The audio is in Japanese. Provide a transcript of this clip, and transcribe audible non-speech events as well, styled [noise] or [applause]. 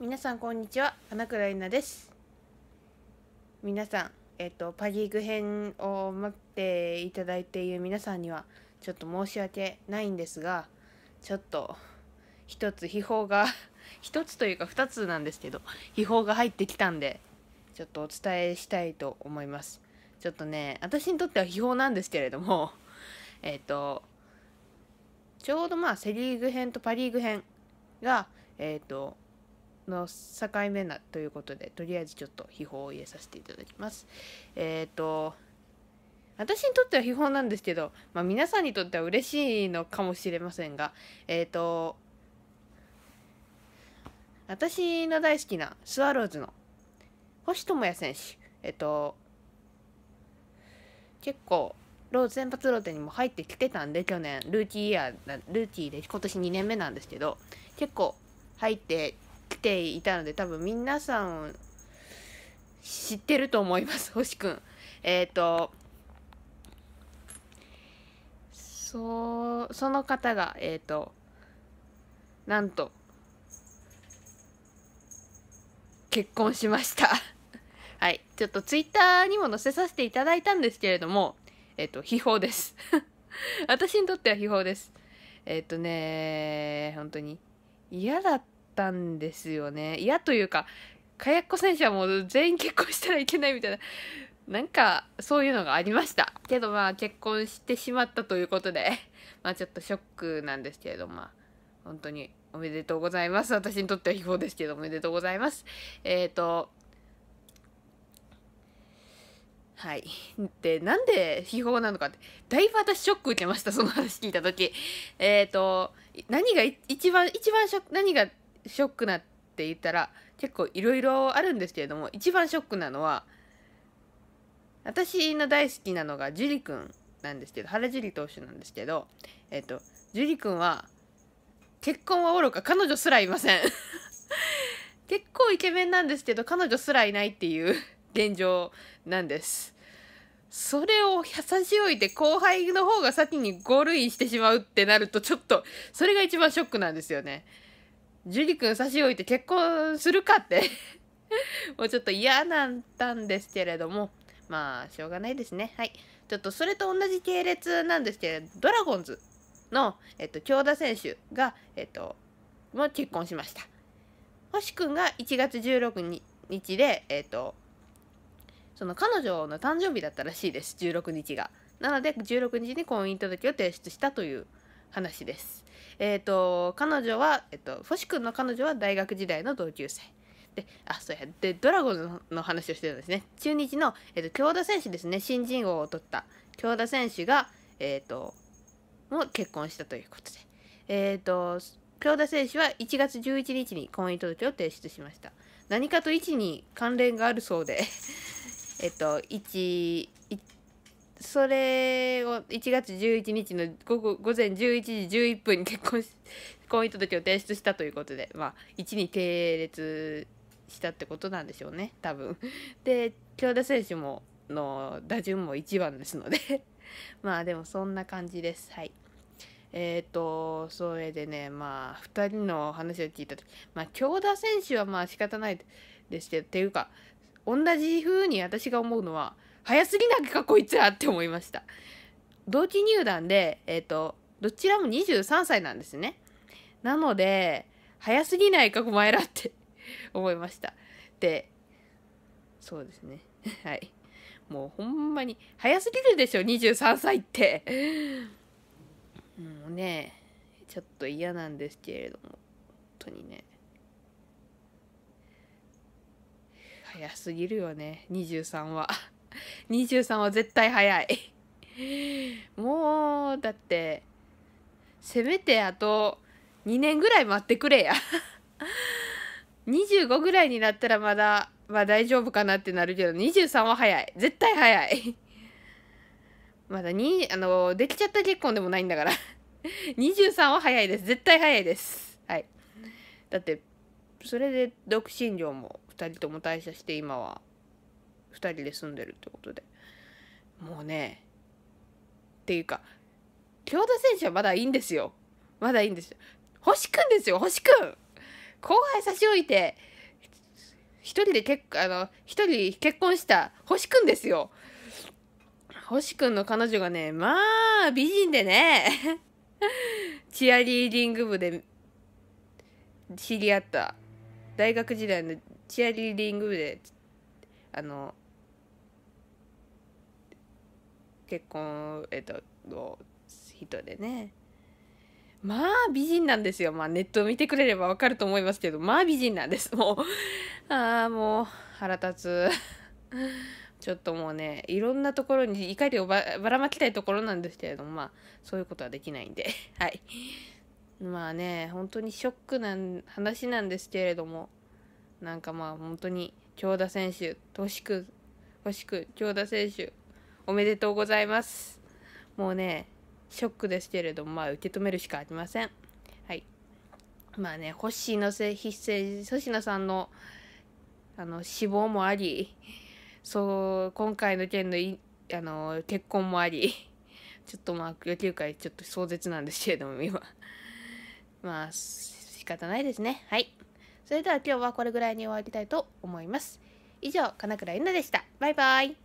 皆さんこんにちは花倉里です皆さんえっ、ー、とパ・リーグ編を待っていただいている皆さんにはちょっと申し訳ないんですがちょっと一つ秘宝が [laughs] 一つというか二つなんですけど秘宝が入ってきたんでちょっとお伝えしたいと思いますちょっとね私にとっては秘宝なんですけれどもえっ、ー、とちょうどまあセ・リーグ編とパ・リーグ編がえっ、ー、との境目なということでとりあえずちょっと秘宝を入れさせていただきますえっ、ー、と私にとっては秘宝なんですけど、まあ、皆さんにとっては嬉しいのかもしれませんがえっ、ー、と私の大好きなスワローズの星智也選手えっ、ー、と結構ローズ先発ローテにも入ってきてたんで去年ルーキーイヤールーキーで今年2年目なんですけど結構入ってていたので多分皆さん知ってると思います [laughs] 星くん。えっ、ー、とそその方がえっ、ー、となんと結婚しました [laughs] はい。ちょっとツイッターにも載せさせていただいたんですけれども、えっ、ー、と、秘宝です。[laughs] 私にとっては秘宝です。えっ、ー、とね、本当に嫌だっったんですよね嫌というかカヤッコ選手はもう全員結婚したらいけないみたいななんかそういうのがありましたけどまあ結婚してしまったということで [laughs] まあちょっとショックなんですけれどまあ本当におめでとうございます私にとっては秘宝ですけどおめでとうございますえっ、ー、とはい。で、なんで秘宝なのかって、だいぶ私ショック受けました、その話聞いた時。えっ、ー、と、何が一番、一番ショック、何がショックなって言ったら結構いろいろあるんですけれども一番ショックなのは私の大好きなのが樹里くんなんですけど原樹里投手なんですけどえっ、ー、と樹里くんは結婚はおろか彼女すらいません [laughs] 結構イケメンなんですけど彼女すらいないっていう現状なんですそれを差し置いて後輩の方が先にゴールインしてしまうってなるとちょっとそれが一番ショックなんですよねジュリ君差し置いて結婚するかって [laughs] もうちょっと嫌なんだんですけれども、まあ、しょうがないですね。はい。ちょっとそれと同じ系列なんですけれど、ドラゴンズの、えっと、京田選手が、えっと、もう結婚しました。星君が1月16日で、えっと、その彼女の誕生日だったらしいです、16日が。なので、16日に婚姻届を提出したという話です。えっ、ー、と、彼女は、えっ、ー、と、星君の彼女は大学時代の同級生。で、あ、そうや、で、ドラゴンの話をしてるんですね。中日の、えっ、ー、と、京田選手ですね、新人王を取った京田選手が、えっ、と、も結婚したということで。えっ、と、京田選手は1月11日に婚姻届を提出しました。何かと1に関連があるそうで [laughs] えっと、1、それを1月11日の午後午前11時11分に結婚婚姻届を提出したということで、まあ、1に定列したってことなんでしょうね多分。で京田選手もの打順も1番ですので [laughs] まあでもそんな感じです。はいえーと、とそれでね、まあ、2人の話を聞いた時、まあ、京田選手はまあ仕方ないですけど、っていうか、同じ風に私が思うのは、早すぎないかこいつらって思いました同期入団でえっ、ー、とどちらも23歳なんですねなので早すぎないかお前らって [laughs] 思いましたでそうですね [laughs] はいもうほんまに早すぎるでしょ23歳ってもうねちょっと嫌なんですけれども本当にね早すぎるよね23は。23は絶対早いもうだってせめてあと2年ぐらい待ってくれや25ぐらいになったらまだまあ大丈夫かなってなるけど23は早い絶対早いまだにあのできちゃった結婚でもないんだから23は早いです絶対早いですはいだってそれで独身寮も2人とも退社して今は2人で住んでるってことでもうねっていうか京田選手はまだいいんですよまだいいんですよ星くんですよ星くん後輩差し置いて一人で結あの一人結婚した星くんですよ星くんの彼女がねまあ美人でね [laughs] チアリーディング部で知り合った大学時代のチアリーディング部であの結婚、えっと、の人でねまあ美人なんですよ。まあネット見てくれればわかると思いますけど、まあ美人なんです。もうああ、もう腹立つ。[laughs] ちょっともうね、いろんなところに怒りをばらまきたいところなんですけれども、まあそういうことはできないんで。[laughs] はい。まあね、本当にショックな話なんですけれども、なんかまあ本当に、京田選手、としく、ほしく、京田選手、おめでとうございます。もうね、ショックですけれども、まあ、受け止めるしかありません。はい。まあね、星野せ筆星野さんの、あの、死亡もあり、そう、今回の件のい、あの、結婚もあり、ちょっとまあ、野球界ちょっと壮絶なんですけれども、今。まあ、仕方ないですね。はい。それでは今日はこれぐらいに終わりたいと思います。以上、金倉ゆなでした。バイバイ。